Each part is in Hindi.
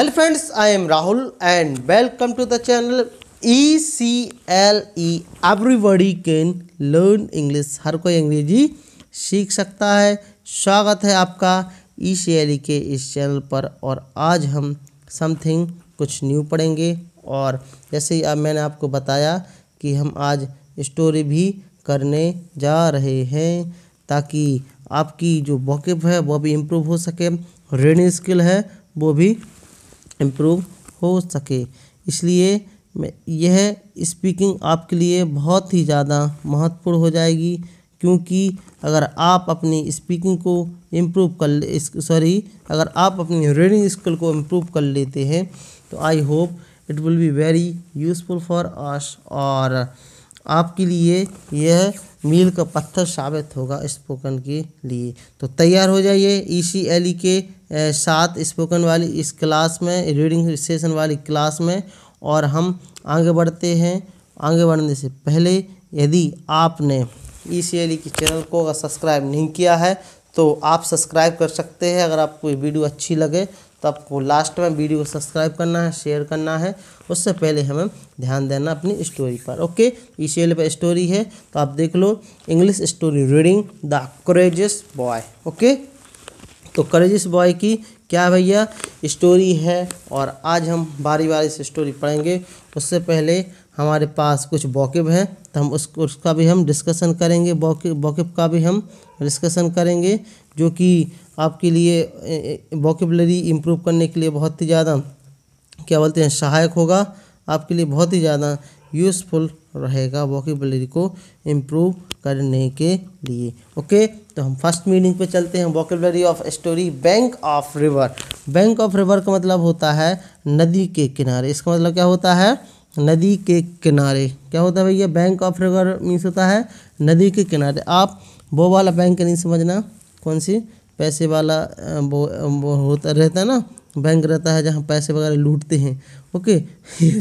hello friends I am Rahul and welcome to the channel E C L E everybody can learn English हर कोई अंग्रेजी सीख सकता है स्वागत है आपका ई सी एल ई के इस चैनल पर और आज हम समथिंग कुछ न्यू पढ़ेंगे और जैसे ही अब मैंने आपको बताया कि हम आज स्टोरी भी करने जा रहे हैं ताकि आपकी जो वॉकअप है वह भी इम्प्रूव हो सके रीडिंग स्किल है वो भी इम्प्रूव हो सके इसलिए यह स्पीकिंग आपके लिए बहुत ही ज़्यादा महत्वपूर्ण हो जाएगी क्योंकि अगर आप अपनी स्पीकिंग को इम्प्रूव कर सॉरी अगर आप अपनी रीडिंग स्किल को इम्प्रूव कर लेते हैं तो I hope it will be very useful for us और आपके लिए यह मील का पत्थर साबित होगा स्पोकन के लिए तो तैयार हो जाइए ई सी एल ई के साथ स्पोकन वाली इस क्लास में रीडिंग सेशन वाली क्लास में और हम आगे बढ़ते हैं आगे बढ़ने से पहले यदि आपने ई सी एल ई के चैनल को अगर सब्सक्राइब नहीं किया है तो आप सब्सक्राइब कर सकते हैं अगर आपको वीडियो अच्छी लगे तो आपको लास्ट में वीडियो को सब्सक्राइब करना है शेयर करना है उससे पहले हमें ध्यान देना अपनी स्टोरी पर ओके इस चैनल पर स्टोरी है तो आप देख लो English story reading the courageous boy okay तो करेजस बॉय की क्या भैया स्टोरी है और आज हम बारी बारी से स्टोरी पढ़ेंगे उससे पहले हमारे पास कुछ बॉकिब हैं तो हम उस उसका भी हम डिस्कशन करेंगे बॉकिब बॉकिब का भी हम डिस्कशन करेंगे जो कि आपके लिए वॉकेबलरी इम्प्रूव करने के लिए बहुत ही ज़्यादा क्या बोलते हैं सहायक होगा आपके लिए बहुत ही ज़्यादा यूज़फुल रहेगा वॉकेबलरी को इम्प्रूव करने के लिए ओके तो हम फर्स्ट मीनिंग पे चलते हैं vocabulary of story bank of river bank of river का मतलब होता है नदी के किनारे इसका मतलब क्या होता है नदी के किनारे क्या होता है भैया बैंक ऑफ रिवर मीन्स होता है नदी के किनारे आप वो वाला बैंक नहीं समझना कौन सी पैसे वाला वो, वो होता रहता है ना बैंक रहता है जहाँ पैसे वगैरह लूटते हैं ओके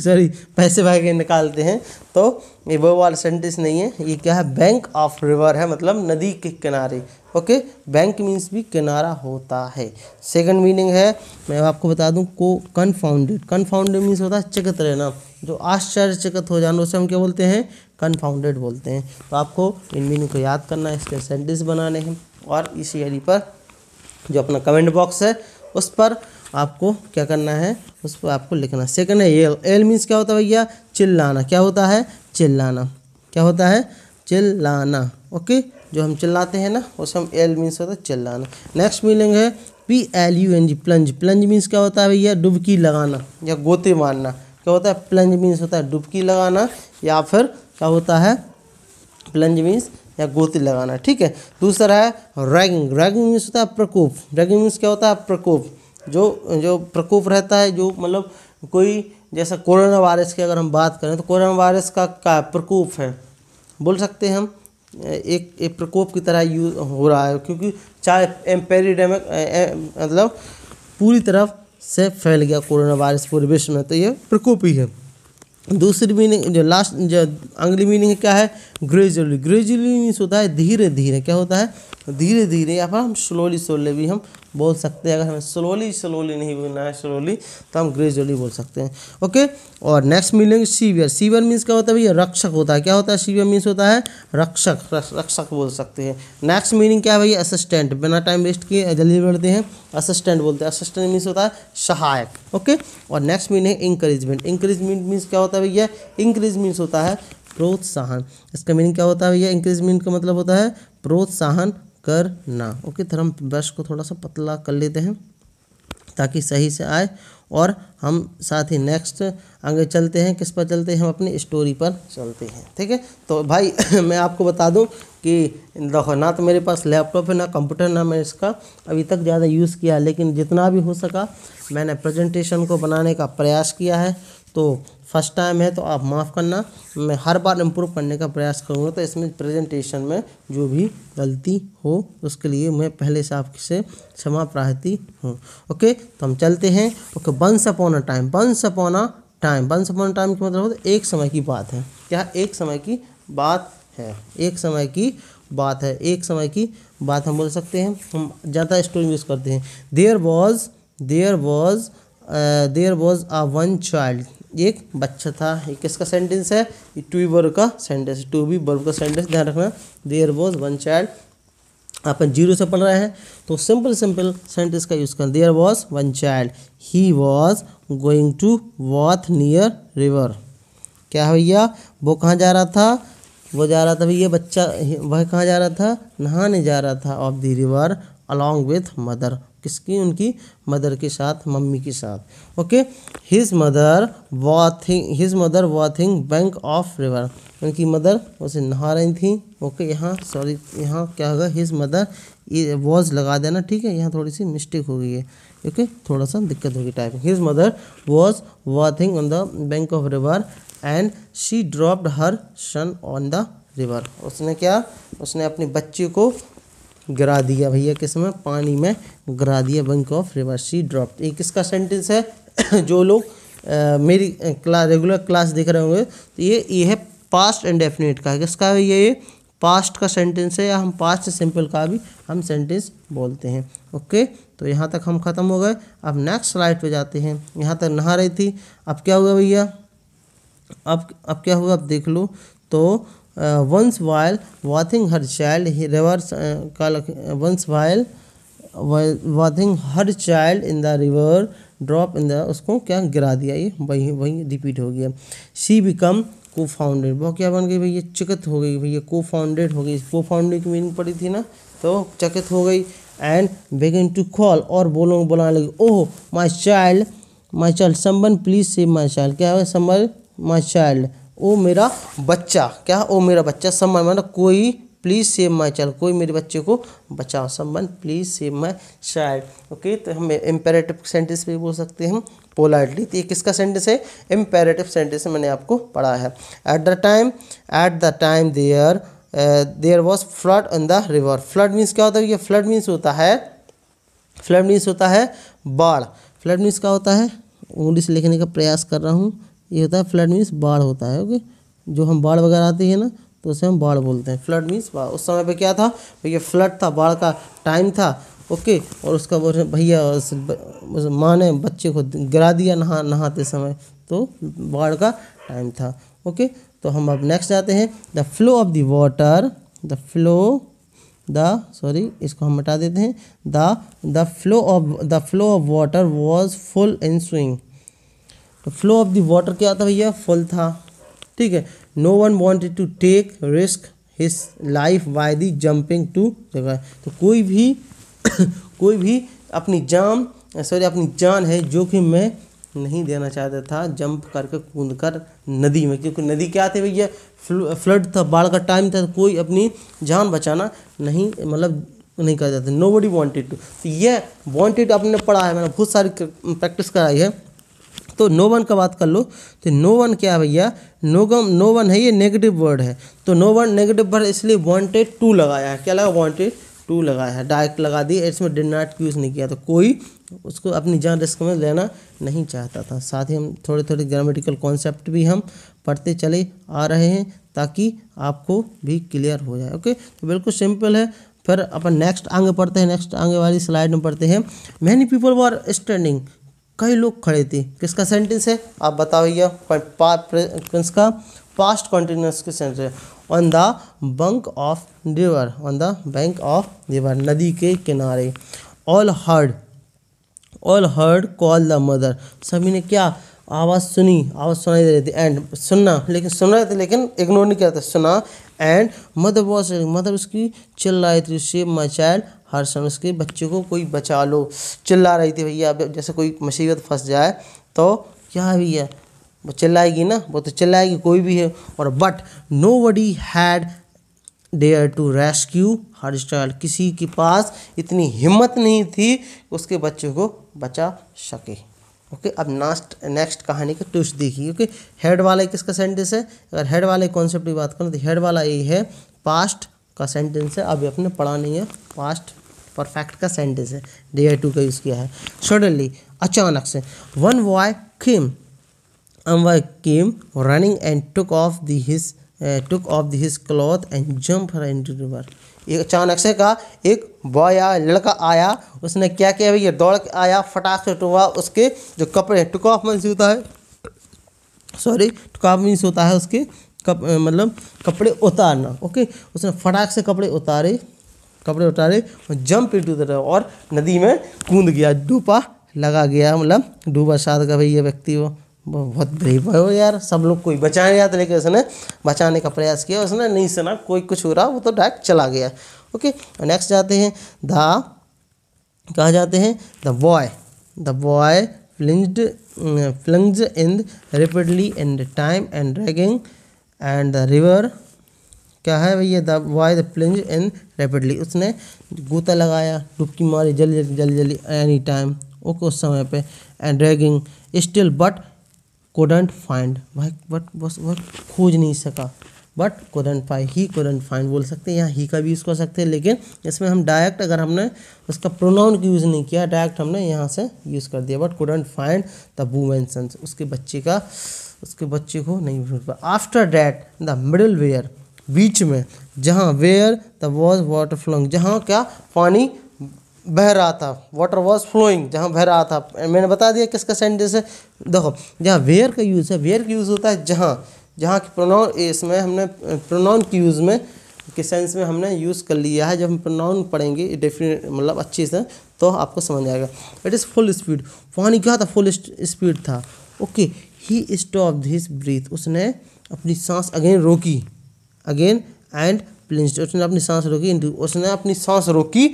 सॉरी पैसे वगैरह निकालते हैं तो ये वो वाला सेंटेंस नहीं है ये क्या है बैंक ऑफ रिवर है मतलब नदी के किनारे ओके बैंक मीन्स भी किनारा होता है सेकंड मीनिंग है मैं आपको बता दूं को कन्फाउंडेड कन्फाउंडेड मीन्स होता है चकत रहना जो आश्चर्यचकित हो जाना उसे हम क्या बोलते हैं कन्फाउंडेड बोलते हैं तो आपको इन मीनिंग को याद करना है इसके सेंटेंस बनाने हैं और इसी यारी पर जो अपना कमेंट बॉक्स है उस पर आपको क्या करना है उस पर आपको लिखना सेकंड है एल एल मीन्स क्या होता है भैया चिल्लाना क्या होता है चिल्लाना क्या होता है चिल्लाना ओके जो हम चिल्लाते हैं ना उस हम एल मीन्स होता है चिल्लाना नेक्स्ट मीनिंग है P L U N G plunge plunge means क्या होता है भैया डुबकी लगाना या गोते मारना क्या होता है प्लंज मीन्स होता है डुबकी लगाना या फिर क्या होता है प्लंज मीन्स या गोती लगाना ठीक है दूसरा है रैगिंग रैगिंग मीन्स होता है प्रकोप रैगिंग मीन्स क्या होता है प्रकोप जो जो प्रकोप रहता है जो मतलब कोई जैसा कोरोना वायरस की अगर हम बात करें तो कोरोना वायरस का, का प्रकोप है बोल सकते हैं हम एक, एक प्रकोप की तरह यूज हो रहा है क्योंकि चाहे एम्पेरिडेमिक मतलब पूरी तरफ से फैल गया कोरोना वायरस पूरे विश्व में तो ये प्रकोप ही है दूसरी मीनिंग जो लास्ट जो अगली मीनिंग क्या है ग्रेजुअली ग्रेजुअली मीन्स होता है धीरे धीरे क्या होता है धीरे धीरे या फिर हम स्लोली स्लोली भी हम बोल सकते हैं अगर हमें स्लोली स्लोली नहीं बोलना है स्लोली तो हम ग्रेजुअली बोल सकते हैं ओके और नेक्स्ट मिलेंगे सीवियर सीवियर मीन्स क्या होता है भैया रक्षक होता है क्या होता है सीवियर मीन्स होता है रक्षक रक्षक बोल सकते हैं नेक्स्ट मीनिंग क्या है भैया असिस्टेंट बिना टाइम वेस्ट किए जल्दी बढ़ते हैं असिस्टेंट बोलते हैं असिस्टेंट मीन्स होता है सहायक ओके और नेक्स्ट मीनिंग है इंक्रेजमेंट मीन्स क्या होता है भैया इंक्रीज मीन्स होता है प्रोत्साहन इसका मीनिंग क्या होता है भैया इंक्रीजमेंट का मतलब होता है प्रोत्साहन करना ओके थर्म हम ब्रश को थोड़ा सा पतला कर लेते हैं ताकि सही से आए और हम साथ ही नेक्स्ट आगे चलते हैं किस पर चलते हैं हम अपनी स्टोरी पर चलते हैं ठीक है तो भाई मैं आपको बता दूं कि देखो ना तो मेरे पास लैपटॉप है ना कंप्यूटर ना मैं इसका अभी तक ज़्यादा यूज़ किया लेकिन जितना भी हो सका मैंने प्रेजेंटेशन को बनाने का प्रयास किया है तो फर्स्ट टाइम है तो आप माफ़ करना मैं हर बार इम्प्रूव करने का प्रयास करूँगा तो इसमें प्रेजेंटेशन में जो भी गलती हो उसके लिए मैं पहले से आपसे क्षमा प्रार्थी हूँ ओके तो हम चलते हैं ओके बन सपोना टाइम बन सपोना टाइम बन सपोना टाइम की मतलब होता है एक समय की बात है क्या एक समय की बात है एक समय की बात है एक समय की बात हम बोल सकते हैं हम ज़्यादा स्टोरी यूज़ करते हैं there was there was there was a one child एक बच्चा था ये किसका सेंटेंस है टू बी वर्ब का सेंटेंस टू बी वर्ग का सेंटेंस ध्यान रखना देयर वॉज वन चाइल्ड अपन जीरो से पढ़ रहे हैं तो सिंपल सिंपल सेंटेंस का यूज़ करना there was one child he was going to bathe near river क्या है भैया वो कहाँ जा रहा था वो जा रहा था भैया बच्चा वह कहाँ जा रहा था नहाने जा रहा था of the river along with mother किसकी उनकी मदर के साथ मम्मी के साथ okay his mother bathing his mother bathing bank of river उनकी मदर उसे नहा रही थी ओके यहाँ सॉरी यहाँ क्या होगा हिज मदर वॉज लगा देना ठीक है यहाँ थोड़ी सी मिस्टेक हो गई है ओके थोड़ा सा दिक्कत होगी type his mother was bathing on the bank of river and she dropped her son on the river उसने क्या उसने अपनी बच्ची को गिरा दिया भैया किस में पानी में गिरा दिया bank of river she drop ये किसका सेंटेंस है जो लोग मेरी क्लास रेगुलर क्लास देख रहे होंगे तो ये ये है पास्ट एंड डेफिनेट का किसका है ये ये पास्ट का सेंटेंस है या हम पास्ट सिंपल का भी हम सेंटेंस बोलते हैं ओके तो यहाँ तक हम ख़त्म हो गए अब नेक्स्ट स्लाइड पे जाते हैं यहाँ तक नहा रही थी अब क्या हुआ भैया अब अब क्या हुआ अब देख लो तो once while bathing her child he once while bathing her child in the river drop in the उसको क्या गिरा दिया ये वही वही रिपीट हो गया शी बिकम को फाउंडेड वो क्या बन गई भैया चिकत हो गई भैया को फाउंडेड हो गई को फाउंडेड की मीनिंग पड़ी थी ना तो चकित हो गई एंड बिगिन टू कॉल और बोलो बुलाने लगी oh my child my child somebody please save my child क्या है संबल माई चाइल्ड ओ मेरा बच्चा क्या ओ मेरा बच्चा सम्मान मतलब कोई प्लीज़ सेव माई चाइल्ड कोई मेरे बच्चे को बचाओ सम्मान please save my child okay तो हम इम्पेरेटिव सेंटेंस भी बोल सकते हैं पोलाइटली तो ये किसका सेंटेंस है इम्पेरेटिव सेंटेंस मैंने आपको पढ़ा है at the time at the time there there was flood on the river flood means क्या होता है ये फ्लड मीन्स होता है फ्लड मीन्स होता है बाढ़ फ्लड मीन्स क्या होता है इंग्लिश लिखने का प्रयास कर रहा हूँ ये होता है फ्लड मीन्स बाढ़ होता है ओके जो हम बाढ़ वगैरह आती है ना तो उसे हम बाढ़ बोलते हैं फ्लड मीन्स बाढ़ उस समय पे क्या था भैया फ्लड था बाढ़ का टाइम था ओके और उसका भैया उस, उस माँ ने बच्चे को गिरा दिया नहा नहाते समय तो बाढ़ का टाइम था ओके तो हम अब नेक्स्ट जाते हैं the flow of the water the flow the sorry इसको हम हटा देते हैं the the flow of the flow of water was full in swing तो फ्लो ऑफ द वाटर क्या था भैया फुल था ठीक है no one wanted to take risk his life by the jumping to जगह तो कोई भी कोई भी अपनी जान सॉरी अपनी जान है जोखिम में नहीं देना चाहता था जंप करके कूद कर नदी में क्योंकि नदी क्या थे भैया फ्लड था बाढ़ का टाइम था तो कोई अपनी जान बचाना नहीं मतलब नहीं कर था नो बडी वॉन्टेड टू तो ये वॉन्टेड आपने पढ़ा है मैंने बहुत सारी प्रैक्टिस कराई है तो नो वन का बात कर लो तो नो वन क्या है भैया नोगम नो वन है ये नेगेटिव वर्ड है तो नो वन नेगेटिव वर्ड इसलिए वॉन्टेड टू लगाया है क्या लगा वॉन्टेड टू लगाया है डायरेक्ट लगा दिए इसमें डिड नॉट यूज़ नहीं किया तो कोई उसको अपनी जान रिस्क में लेना नहीं चाहता था साथ ही हम थोड़े थोड़े ग्रामेटिकल कॉन्सेप्ट भी हम पढ़ते चले आ रहे हैं ताकि आपको भी क्लियर हो जाए ओके तो बिल्कुल सिंपल है फिर अपन नेक्स्ट आगे पढ़ते हैं नेक्स्ट आगे वाली स्लाइड में पढ़ते हैं मैनी पीपल वर स्टैंडिंग कई लोग खड़े थे किसका सेंटेंस है आप बताओ भैया किसका पास्ट कॉन्टिन्यूस के सेंटेंस है on the bank of river on the bank of river नदी के किनारे all heard all heard call the mother सभी ने क्या आवाज़ सुनी आवाज़ सुनाई दे रही थी एंड सुनना लेकिन सुन रहे थे लेकिन इग्नोर नहीं किया था सुना एंड मदर वॉज मदर उसकी चिल्लाई थी सेव माई चाइल्ड हर समय के बच्चे को कोई बचा लो चिल्ला रही थी भैया अब जैसे कोई मुसीबत फंस जाए तो क्या है वो चिल्लाएगी ना वो तो चिल्लाएगी कोई भी है और but nobody had dare to rescue her style किसी के पास इतनी हिम्मत नहीं थी उसके बच्चे को बचा सके ओके अब नास्ट नेक्स्ट कहानी का ट्विस्ट देखिए क्योंकि हेड वाला किसका सेंटेंस है अगर हेड वाले कॉन्सेप्ट की बात करें तो हेड वाला ये है पास्ट का सेंटेंस है अभी अपने पढ़ा नहीं है पास्ट परफेक्ट का सेंटेंस है डी आई टू का यूज़ किया है सडनली अचानक से one boy came M Y came running and took off the his uh, took off the his cloth and jumped her into the एक अचानक से का एक बॉय या लड़का आया उसने क्या किया भैया दौड़ के आया फटाक से टुआ उसके जो कपड़े टुक ऑफ मीन्स होता है सॉरी टुक ऑफ मीन्स होता है उसके कप मतलब कपड़े उतारना ओके उसने फटाक से कपड़े उतारे कपड़े उतारे और जंप इंटू द और नदी में कूद गया डूबा लगा गया मतलब डूबा साध का भाई ये व्यक्ति वो बहुत ब्रेव है वो यार सब लोग कोई नहीं जाते लेकिन उसने बचाने का प्रयास किया उसने नहीं सुना कोई कुछ हो रहा वो तो डायरेक्ट चला गया ओके नेक्स्ट जाते हैं द कहा जाते हैं the boy the boy flinged flinged in rapidly and time and raging and the river क्या है भैया the why the plunge in rapidly उसने गोता लगाया डुबकी मारी जल्दी जल्दी जल्दी जल्दी एनी टाइम ओके उस समय पे and dragging still but couldn't find भाई बट बस वह खोज नहीं सका but couldn't find he couldn't find बोल सकते हैं यहाँ ही का भी यूज़ कर सकते हैं लेकिन इसमें हम डायरेक्ट अगर हमने उसका प्रोनाउन यूज़ नहीं किया डायरेक्ट हमने यहाँ से यूज़ कर दिया but couldn't find the women sons उसके बच्चे का उसके बच्चे को नहीं भूल पा after that the middle where बीच में जहाँ where the was water flowing जहाँ क्या पानी बह रहा था वाटर वॉज फ्लोइंग जहाँ बह रहा था मैंने बता दिया किसका सेंटेंस है देखो जहाँ वेयर का यूज़ है वेयर का यूज़ होता है जहाँ जहाँ की प्रोनाउन इसमें हमने प्रोनाउन की यूज़ में के सेंस में हमने यूज़ कर लिया है जब हम प्रोनाउन पढ़ेंगे डेफिनेट मतलब अच्छे से तो आपको समझ आएगा इट इज़ फुल स्पीड पानी क्या था फुल स्पीड था okay he stop his breath उसने अपनी सांस अगेन रोकी अगेन एंड प्लिंज उसने अपनी सांस रोकी उसने अपनी सांस रोकी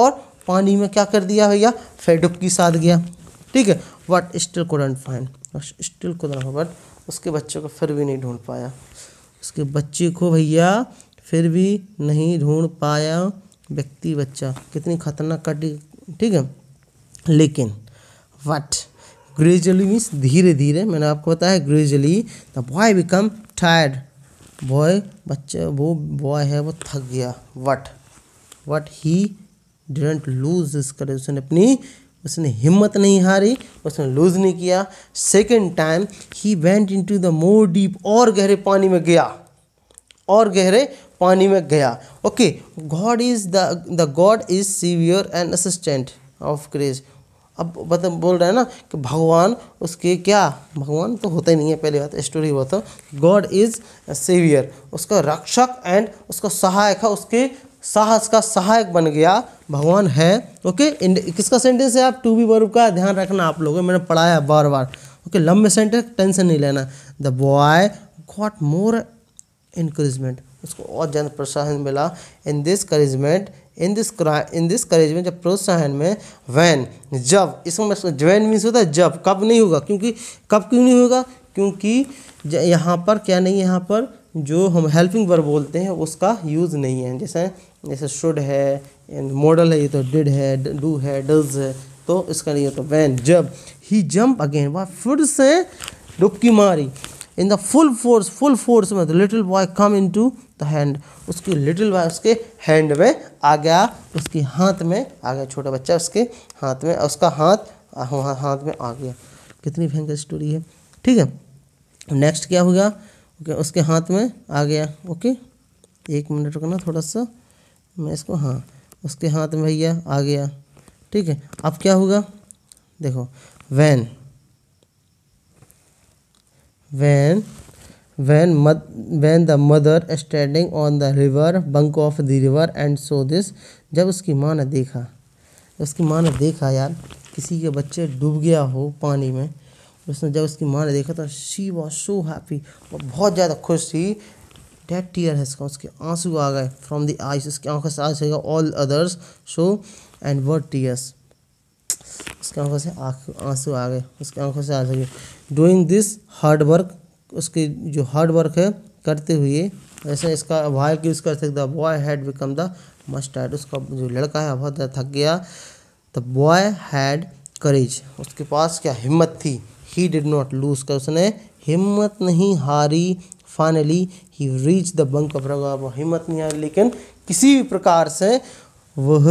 और पानी में क्या कर दिया भैया फेडअप की साथ गया ठीक है but still couldn't find still couldn't but उसके बच्चे को फिर भी नहीं ढूंढ पाया उसके बच्चे को भैया फिर भी नहीं ढूंढ पाया व्यक्ति बच्चा कितनी खतरनाक कटी ठीक है लेकिन वट ग्रेजुअली मीन्स धीरे धीरे मैंने आपको बताया gradually the boy become tired boy बच्चे वो बॉय है वो थक गया but but he didn't lose his courage उसने अपनी उसने हिम्मत नहीं हारी उसने लूज नहीं किया second time he went in to the more deep और गहरे पानी में गया और गहरे पानी में गया okay God is the the God is saviour and assistant of courage अब मतलब बोल रहे हैं ना कि भगवान उसके क्या भगवान तो होता ही नहीं है पहली बात स्टोरी बहुत गॉड इज सेवियर उसका रक्षक एंड उसका सहायक है उसके साहस का सहायक बन गया भगवान है ओके किसका सेंटेंस है आप टू बी वर्ब का ध्यान रखना आप लोगों मैंने पढ़ाया बार बार ओके लंबे सेंटेंस टेंशन नहीं लेना the boy got more encouragement उसको और ज़्यादा प्रोत्साहन मिला in this encouragement in this in this courage में जब प्रोत्साहन में वैन जब इसमें वैन मीन्स होता है जब कब नहीं होगा क्योंकि कब क्यों नहीं होगा क्योंकि यहाँ पर क्या नहीं है यहाँ पर जो हम हेल्पिंग वर्ब बोलते हैं उसका यूज़ नहीं है जैसे जैसे शुड है मॉडल है ये तो डिड है डू है डज है तो इसका नहीं होता वैन जब ही जंप अगेन वह फिर से डुबकी मारी in the full force full force में the little boy come in to the hand उसकी लिटिल बॉय उसके हैंड में आ गया उसके हाथ में आ गया छोटा बच्चा उसके हाथ में उसका हाथ हाथ में आ गया कितनी भयंकर स्टोरी है ठीक है नेक्स्ट क्या हो गया ओके उसके हाथ में आ गया ओके एक मिनट रुकना थोड़ा सा मैं इसको हाँ उसके हाथ में भैया आ गया ठीक है अब क्या होगा देखो when when when when the mother standing on the river bank of the river and saw this जब उसकी माँ ने देखा उसकी माँ ने देखा यार किसी के बच्चे डूब गया हो पानी में उसने जब उसकी माँ ने देखा तो शी वॉज सो हैप्पी और बहुत ज़्यादा खुश थी डेट टीयर है इसका उसके आंसू आ गए फ्रॉम द आइस उसकी आंखों से आंसू all others show and word tears उसकी आंखों से आँख आंसू आ गए उसकी आंखों से आंसू गए डूइंग दिस हार्ड वर्क उसकी जो हार्ड वर्क है करते हुए ऐसे इसका वाई की यूज़ कर सकते boy had become the master उसका जो लड़का है बहुत थक गया द बॉय हैड करेज उसके पास क्या हिम्मत थी ही डिड नॉट लूज कर उसने हिम्मत नहीं हारी finally he reach the bank of रगा हिम्मत नहीं हारी लेकिन किसी भी प्रकार से वह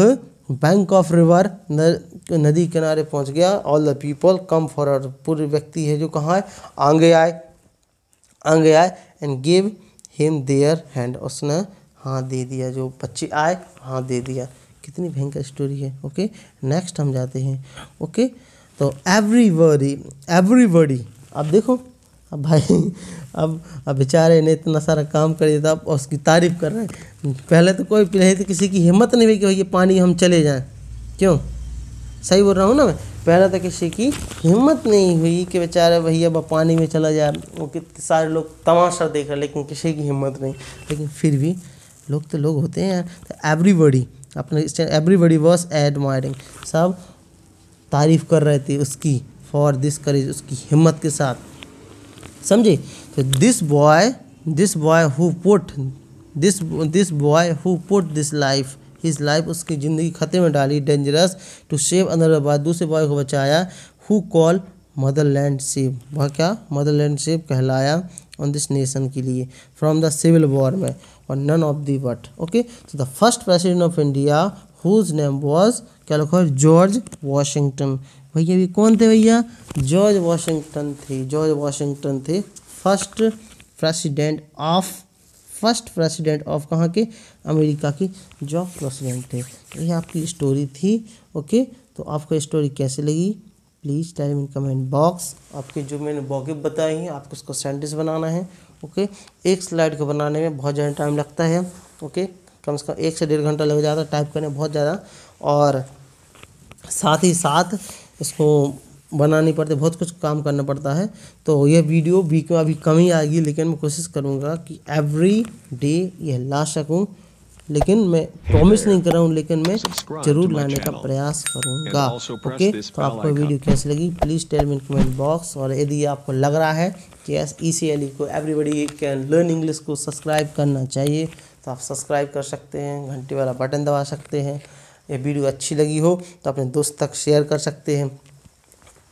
बैंक ऑफ रिवर नदी किनारे पहुंच गया all the people come for और पूरे व्यक्ति है जो कहाँ है आगे आए आगे आए and give him their hand उसने हाँ दे दिया जो बच्चे आए हाँ दे दिया कितनी भयंकर स्टोरी है ओके नेक्स्ट हम जाते हैं ओके तो एवरीबडी एवरीबडी अब देखो अब भाई अब अब बेचारे ने इतना सारा काम कर दिया था अब उसकी तारीफ़ कर रहे हैं पहले तो कोई नहीं थी किसी की हिम्मत नहीं हुई कि भाई ये पानी हम चले जाएं क्यों सही बोल रहा हूँ ना मैं पहले तो किसी की हिम्मत नहीं हुई कि बेचारे भैया अब पानी में चला जाए वो कितने सारे लोग तमाशा देख रहे लेकिन किसी की हिम्मत नहीं लेकिन फिर भी लोग तो लोग होते हैं तो एवरीबडी अपने एवरीबडी वॉज एडमायरिंग सब तारीफ़ कर रहे थे उसकी फॉर दिस करेज उसकी हिम्मत के साथ समझे तो this boy this boy who put this this boy who put this life his life उसकी ज़िंदगी खतरे में डाली डेंजरस टू सेव अंदर बाद दूसरे बॉय को बचाया हु कॉल मदरलैंड सेव वह क्या मदरलैंड सेव कहलाया ऑन दिस नेशन के लिए फ्रॉम द सिविल वॉर में और none of the what okay तो the first president of India whose name was क्या लिखो जॉर्ज वॉशिंगटन भैया भी कौन थे भैया जॉर्ज वाशिंगटन थे जॉर्ज वाशिंगटन थे first president of first president of कहाँ के अमेरिका के जो प्रेसिडेंट थे ये आपकी स्टोरी थी ओके तो आपको स्टोरी कैसे लगी please time in comment box आपके जो मैंने बॉकेब बताई हैं आपको उसको सेंटेंस बनाना है ओके एक स्लाइड को बनाने में बहुत ज़्यादा टाइम लगता है ओके कम से कम एक से डेढ़ घंटा लग जाता है टाइप करने बहुत ज़्यादा और साथ ही साथ उसको बनानी पड़ती है बहुत कुछ काम करना पड़ता है तो यह वीडियो वीक में अभी कम ही आएगी लेकिन मैं कोशिश करूँगा कि एवरी डे यह ला सकूँ लेकिन मैं प्रॉमिस नहीं कर रहा हूँ लेकिन मैं जरूर लाने का प्रयास करूँगा ओके तो आपको वीडियो कैसी लगी please tell me comment box और यदि आपको लग रहा है कि S E C L E को एवरीबडी कैन लर्न इंग्लिश को सब्सक्राइब करना चाहिए तो आप सब्सक्राइब कर सकते हैं घंटी वाला बटन दबा सकते हैं ये वीडियो अच्छी लगी हो तो अपने दोस्त तक शेयर कर सकते हैं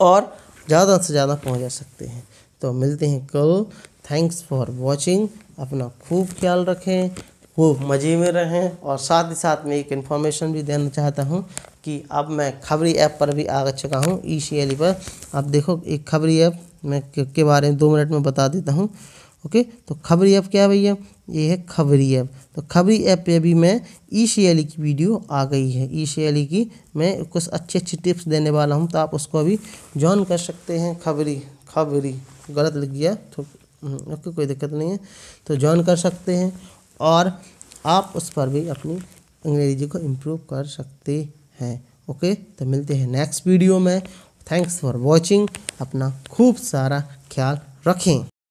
और ज़्यादा से ज़्यादा पहुँचा सकते हैं तो मिलते हैं कल थैंक्स फॉर वॉचिंग अपना खूब ख्याल रखें खूब मज़े में रहें और साथ ही साथ में एक इन्फॉर्मेशन भी देना चाहता हूँ कि अब मैं खबरी ऐप पर भी आ चुका हूँ ई सी पर आप देखो एक खबरी ऐप मैं के बारे में दो मिनट में बता देता हूँ ओके तो खबरी ऐप क्या है भैया ये है खबरी ऐप तो खबरी ऐप पे भी मैं ई शेयली की वीडियो आ गई है ई शेयली की मैं कुछ अच्छी अच्छी टिप्स देने वाला हूँ तो आप उसको भी ज्वाइन कर सकते हैं खबरी खबरी गलत लग गया तो ओके हम्म, कोई दिक्कत नहीं है तो ज्वाइन कर सकते हैं और आप उस पर भी अपनी अंग्रेजी को इम्प्रूव कर सकते हैं ओके तो मिलते हैं नेक्स्ट वीडियो में थैंक्स फॉर वॉचिंग अपना खूब सारा ख्याल रखें